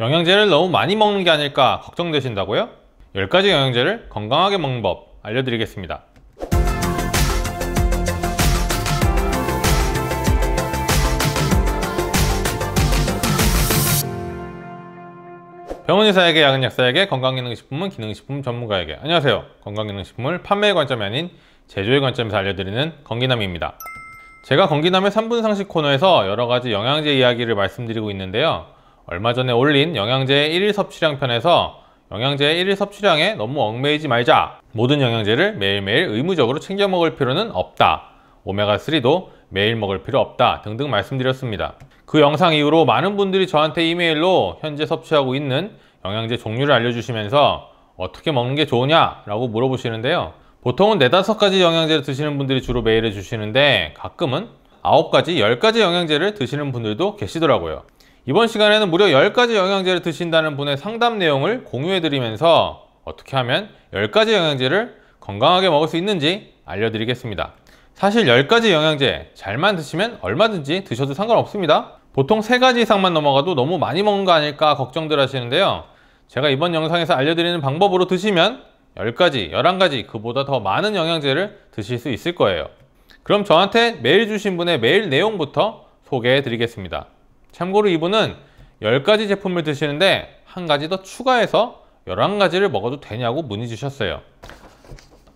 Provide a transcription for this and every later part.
영양제를 너무 많이 먹는 게 아닐까 걱정되신다고요? 10가지 영양제를 건강하게 먹는 법 알려드리겠습니다. 병원 의사에게, 약은 약사에게, 건강기능식품은 기능식품 전문가에게 안녕하세요. 건강기능식품을 판매의 관점이 아닌 제조의 관점에서 알려드리는 건기남입니다. 제가 건기남의 3분 상식 코너에서 여러 가지 영양제 이야기를 말씀드리고 있는데요. 얼마 전에 올린 영양제 의 1일 섭취량 편에서 영양제 의 1일 섭취량에 너무 얽매이지 말자 모든 영양제를 매일매일 의무적으로 챙겨 먹을 필요는 없다 오메가3도 매일 먹을 필요 없다 등등 말씀드렸습니다 그 영상 이후로 많은 분들이 저한테 이메일로 현재 섭취하고 있는 영양제 종류를 알려주시면서 어떻게 먹는 게 좋으냐 라고 물어보시는데요 보통은 4 5 가지 영양제를 드시는 분들이 주로 메일해 주시는데 가끔은 9 가지 1 0가지 영양제를 드시는 분들도 계시더라고요 이번 시간에는 무려 10가지 영양제를 드신다는 분의 상담 내용을 공유해드리면서 어떻게 하면 10가지 영양제를 건강하게 먹을 수 있는지 알려드리겠습니다. 사실 10가지 영양제 잘만 드시면 얼마든지 드셔도 상관없습니다. 보통 3가지 이상만 넘어가도 너무 많이 먹는 거 아닐까 걱정들 하시는데요. 제가 이번 영상에서 알려드리는 방법으로 드시면 10가지, 11가지 그보다 더 많은 영양제를 드실 수 있을 거예요. 그럼 저한테 메일 주신 분의 메일 내용부터 소개해 드리겠습니다. 참고로 이분은 10가지 제품을 드시는데 한 가지 더 추가해서 11가지를 먹어도 되냐고 문의 주셨어요.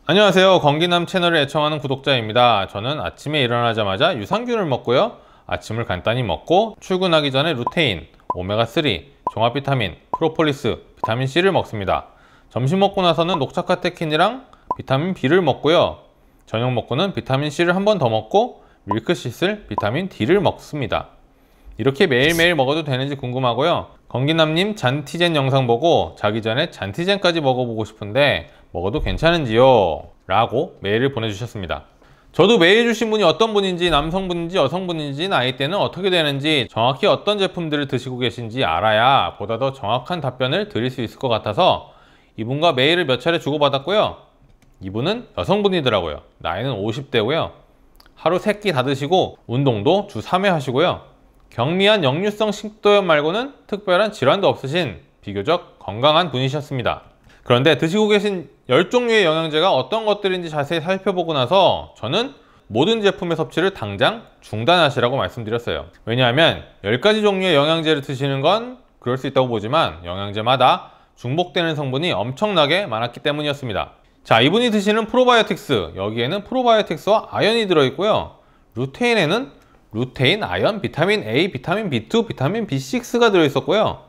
안녕하세요. 건기남 채널을 애청하는 구독자입니다. 저는 아침에 일어나자마자 유산균을 먹고요. 아침을 간단히 먹고 출근하기 전에 루테인, 오메가3, 종합비타민, 프로폴리스, 비타민C를 먹습니다. 점심 먹고 나서는 녹차카테킨이랑 비타민B를 먹고요. 저녁 먹고는 비타민C를 한 번 더 먹고 밀크시슬 비타민D를 먹습니다. 이렇게 매일매일 먹어도 되는지 궁금하고요 건기남님 잔티젠 영상 보고 자기 전에 잔티젠까지 먹어보고 싶은데 먹어도 괜찮은지요? 라고 메일을 보내주셨습니다 저도 메일 주신 분이 어떤 분인지 남성분인지 여성분인지 나이대는 어떻게 되는지 정확히 어떤 제품들을 드시고 계신지 알아야 보다 더 정확한 답변을 드릴 수 있을 것 같아서 이분과 메일을 몇 차례 주고받았고요 이분은 여성분이더라고요 나이는 50대고요 하루 3끼 다 드시고 운동도 주 3회 하시고요 경미한 역류성 식도염 말고는 특별한 질환도 없으신 비교적 건강한 분이셨습니다. 그런데 드시고 계신 열종류의 영양제가 어떤 것들인지 자세히 살펴보고 나서 저는 모든 제품의 섭취를 당장 중단하시라고 말씀드렸어요. 왜냐하면 10가지 종류의 영양제를 드시는 건 그럴 수 있다고 보지만 영양제마다 중복되는 성분이 엄청나게 많았기 때문이었습니다. 자, 이분이 드시는 프로바이오틱스 여기에는 프로바이오틱스와 아연이 들어있고요. 루테인에는 루테인, 아연, 비타민 A, 비타민 B2, 비타민 B6가 들어있었고요.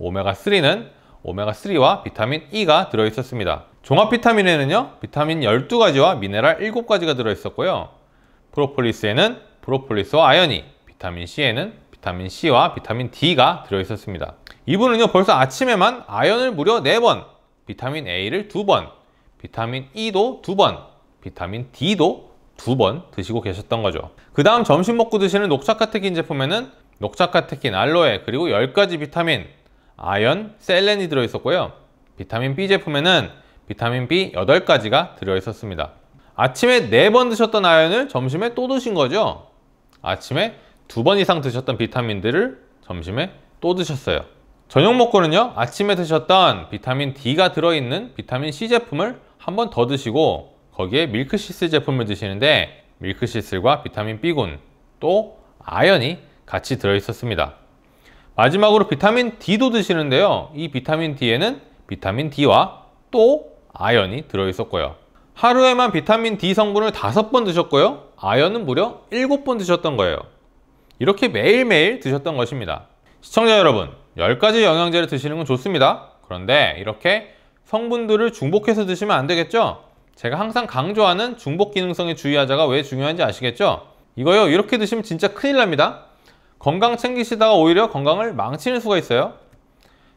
오메가3는 오메가3와 비타민 E가 들어있었습니다. 종합 비타민에는요, 비타민 12가지와 미네랄 7가지가 들어있었고요. 프로폴리스에는 프로폴리스와 아연이, 비타민 C에는 비타민 C와 비타민 D가 들어있었습니다. 이분은요, 벌써 아침에만 아연을 무려 4번, 비타민 A를 2번, 비타민 E도 2번, 비타민 D도 두번 드시고 계셨던 거죠 그 다음 점심 먹고 드시는 녹차카테킨 제품에는 녹차카테킨, 알로에, 그리고 10가지 비타민, 아연, 셀렌이 들어있었고요 비타민 B 제품에는 비타민 B 8가지가 들어있었습니다 아침에 4번 드셨던 아연을 점심에 또 드신 거죠 아침에 두 번 이상 드셨던 비타민들을 점심에 또 드셨어요 저녁 먹고는요 아침에 드셨던 비타민 D가 들어있는 비타민 C 제품을 한 번 더 드시고 거기에 밀크시스 제품을 드시는데 밀크시스와 비타민 B군 또 아연이 같이 들어있었습니다. 마지막으로 비타민 D도 드시는데요. 이 비타민 D에는 비타민 D와 또 아연이 들어있었고요. 하루에만 비타민 D 성분을 5번 드셨고요. 아연은 무려 7번 드셨던 거예요. 이렇게 매일매일 드셨던 것입니다. 시청자 여러분, 10가지 영양제를 드시는 건 좋습니다. 그런데 이렇게 성분들을 중복해서 드시면 안 되겠죠? 제가 항상 강조하는 중복 기능성에 주의하자가 왜 중요한지 아시겠죠? 이거요 이렇게 드시면 진짜 큰일 납니다 건강 챙기시다가 오히려 건강을 망치는 수가 있어요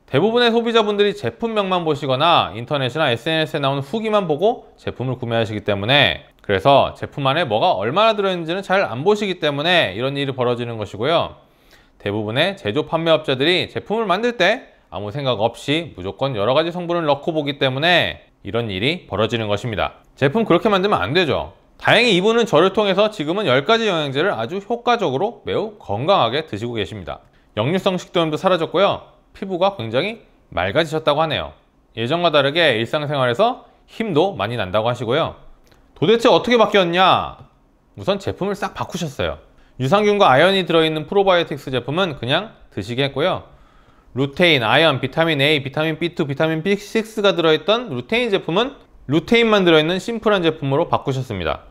대부분의 소비자분들이 제품명만 보시거나 인터넷이나 SNS에 나온 후기만 보고 제품을 구매하시기 때문에 그래서 제품 안에 뭐가 얼마나 들어있는지는 잘 안 보시기 때문에 이런 일이 벌어지는 것이고요 대부분의 제조 판매업자들이 제품을 만들 때 아무 생각 없이 무조건 여러 가지 성분을 넣고 보기 때문에 이런 일이 벌어지는 것입니다. 제품 그렇게 만들면 안 되죠. 다행히 이분은 저를 통해서 지금은 10가지 영양제를 아주 효과적으로 매우 건강하게 드시고 계십니다. 역류성 식도염도 사라졌고요. 피부가 굉장히 맑아지셨다고 하네요. 예전과 다르게 일상생활에서 힘도 많이 난다고 하시고요. 도대체 어떻게 바뀌었냐? 우선 제품을 싹 바꾸셨어요. 유산균과 아연이 들어있는 프로바이오틱스 제품은 그냥 드시게 했고요. 루테인, 아연, 비타민 A, 비타민 B2, 비타민 B6가 들어있던 루테인 제품은 루테인만 들어있는 심플한 제품으로 바꾸셨습니다.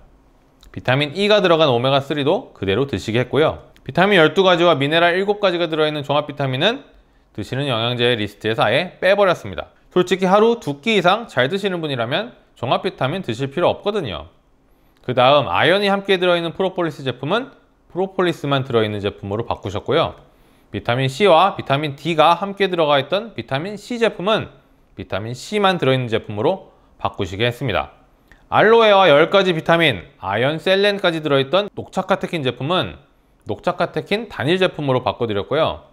비타민 E가 들어간 오메가3도 그대로 드시게 했고요. 비타민 12가지와 미네랄 7가지가 들어있는 종합 비타민은 드시는 영양제의 리스트에서 아예 빼버렸습니다. 솔직히 하루 두 끼 이상 잘 드시는 분이라면 종합 비타민 드실 필요 없거든요. 그 다음 아연이 함께 들어있는 프로폴리스 제품은 프로폴리스만 들어있는 제품으로 바꾸셨고요. 비타민 C와 비타민 D가 함께 들어가 있던 비타민 C 제품은 비타민 C만 들어있는 제품으로 바꾸시게 했습니다. 알로에와 10가지 비타민, 아연, 셀렌까지 들어있던 녹차카테킨 제품은 녹차카테킨 단일 제품으로 바꿔드렸고요.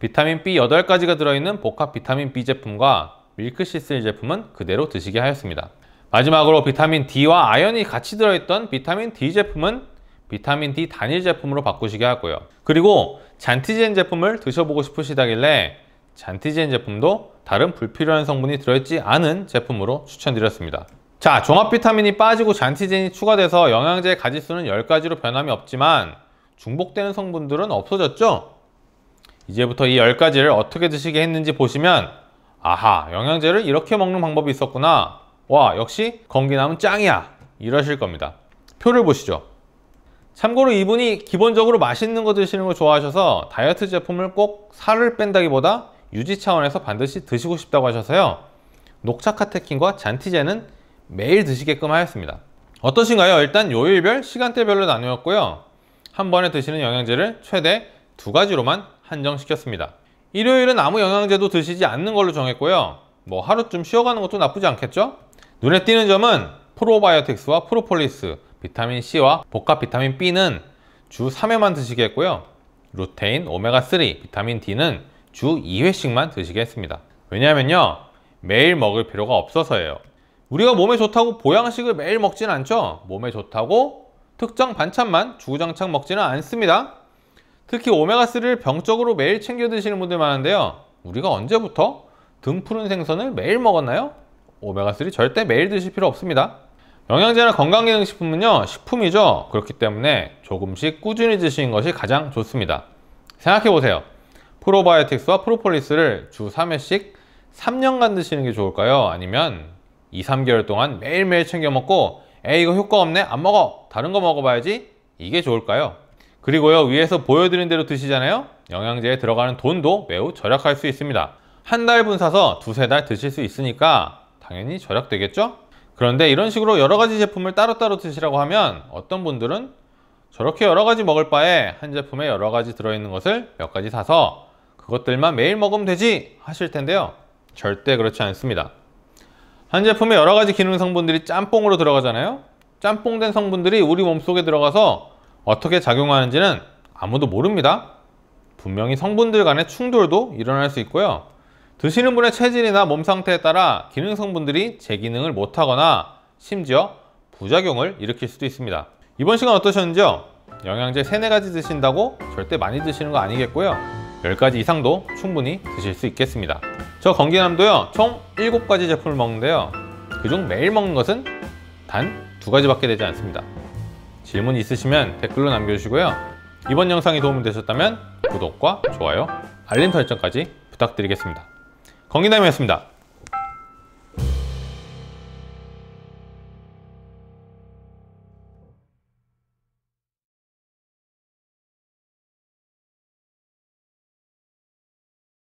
비타민 B 8가지가 들어있는 복합 비타민 B 제품과 밀크시슬 제품은 그대로 드시게 하였습니다. 마지막으로 비타민 D와 아연이 같이 들어있던 비타민 D 제품은 비타민 D 단일 제품으로 바꾸시게 하고요. 그리고 잔티젠 제품을 드셔보고 싶으시다길래 잔티젠 제품도 다른 불필요한 성분이 들어있지 않은 제품으로 추천드렸습니다. 자, 종합 비타민이 빠지고 잔티젠이 추가돼서 영양제의 가지수는 10가지로 변함이 없지만 중복되는 성분들은 없어졌죠? 이제부터 이 10가지를 어떻게 드시게 했는지 보시면 아하, 영양제를 이렇게 먹는 방법이 있었구나. 와, 역시 건기나은 짱이야. 이러실 겁니다. 표를 보시죠. 참고로 이분이 기본적으로 맛있는 거 드시는 걸 좋아하셔서 다이어트 제품을 꼭 살을 뺀다기보다 유지 차원에서 반드시 드시고 싶다고 하셔서요 녹차 카테킨과 잔티제는 매일 드시게끔 하였습니다 어떠신가요? 일단 요일별, 시간대별로 나누었고요 한 번에 드시는 영양제를 최대 두 가지로만 한정시켰습니다 일요일은 아무 영양제도 드시지 않는 걸로 정했고요 뭐 하루쯤 쉬어가는 것도 나쁘지 않겠죠? 눈에 띄는 점은 프로바이오틱스와 프로폴리스, 비타민 C와 복합 비타민 B는 주 3회만 드시겠고요. 루테인, 오메가3, 비타민 D는 주 2회씩만 드시겠습니다. 왜냐하면요. 매일 먹을 필요가 없어서예요. 우리가 몸에 좋다고 보양식을 매일 먹진 않죠. 몸에 좋다고 특정 반찬만 주구장창 먹지는 않습니다. 특히 오메가3를 병적으로 매일 챙겨 드시는 분들 많은데요. 우리가 언제부터 등푸른 생선을 매일 먹었나요? 오메가3 절대 매일 드실 필요 없습니다. 영양제나 건강기능식품은요 식품이죠 그렇기 때문에 조금씩 꾸준히 드시는 것이 가장 좋습니다 생각해보세요 프로바이오틱스와 프로폴리스를 주 3회씩 3년간 드시는 게 좋을까요? 아니면 2, 3개월 동안 매일매일 챙겨 먹고 에이 이거 효과 없네 안 먹어 다른 거 먹어봐야지 이게 좋을까요? 그리고요 위에서 보여드린 대로 드시잖아요 영양제에 들어가는 돈도 매우 절약할 수 있습니다 한 달 분 사서 두세 달 드실 수 있으니까 당연히 절약되겠죠? 그런데 이런 식으로 여러 가지 제품을 따로따로 드시라고 하면 어떤 분들은 저렇게 여러 가지 먹을 바에 한 제품에 여러 가지 들어있는 것을 몇 가지 사서 그것들만 매일 먹으면 되지 하실 텐데요 절대 그렇지 않습니다 한 제품에 여러 가지 기능 성분들이 짬뽕으로 들어가잖아요 짬뽕된 성분들이 우리 몸속에 들어가서 어떻게 작용하는지는 아무도 모릅니다 분명히 성분들 간의 충돌도 일어날 수 있고요 드시는 분의 체질이나 몸 상태에 따라 기능 성분들이 제기능을 못하거나 심지어 부작용을 일으킬 수도 있습니다 이번 시간 어떠셨는지요? 영양제 3, 4가지 드신다고 절대 많이 드시는 거 아니겠고요 10가지 이상도 충분히 드실 수 있겠습니다 저 건기남도요 총 7가지 제품을 먹는데요 그중 매일 먹는 것은 단 두가지밖에 되지 않습니다 질문 있으시면 댓글로 남겨주시고요 이번 영상이 도움이 되셨다면 구독과 좋아요, 알림 설정까지 부탁드리겠습니다 경기남이었습니다.